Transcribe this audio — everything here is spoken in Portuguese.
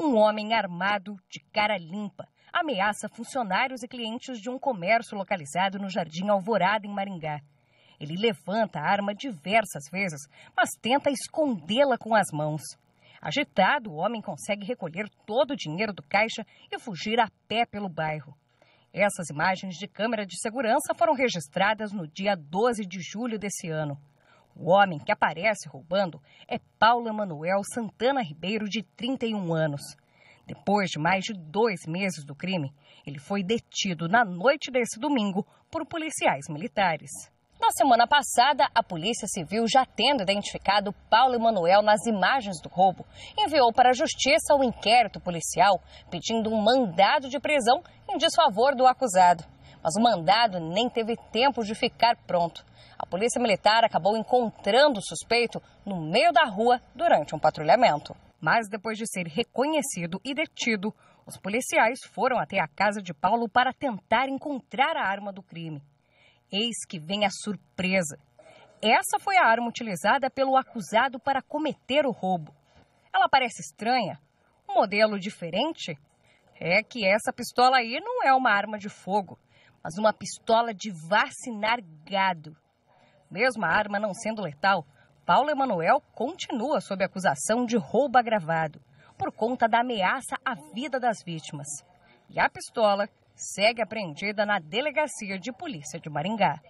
Um homem armado, de cara limpa, ameaça funcionários e clientes de um comércio localizado no Jardim Alvorada, em Maringá. Ele levanta a arma diversas vezes, mas tenta escondê-la com as mãos. Agitado, o homem consegue recolher todo o dinheiro do caixa e fugir a pé pelo bairro. Essas imagens de câmera de segurança foram registradas no dia 12 de julho desse ano. O homem que aparece roubando é Paulo Emanuel Santana Ribeiro, de 31 anos. Depois de mais de dois meses do crime, ele foi detido na noite desse domingo por policiais militares. Na semana passada, a Polícia Civil, já tendo identificado Paulo Emanuel nas imagens do roubo, enviou para a Justiça um inquérito policial pedindo um mandado de prisão em desfavor do acusado mas o mandado nem teve tempo de ficar pronto. A polícia militar acabou encontrando o suspeito no meio da rua durante um patrulhamento. Mas depois de ser reconhecido e detido, os policiais foram até a casa de Paulo para tentar encontrar a arma do crime. Eis que vem a surpresa. Essa foi a arma utilizada pelo acusado para cometer o roubo. Ela parece estranha? Um modelo diferente? É que essa pistola aí não é uma arma de fogo mas uma pistola de vacinar gado. Mesmo a arma não sendo letal, Paulo Emanuel continua sob acusação de roubo agravado por conta da ameaça à vida das vítimas. E a pistola segue apreendida na Delegacia de Polícia de Maringá.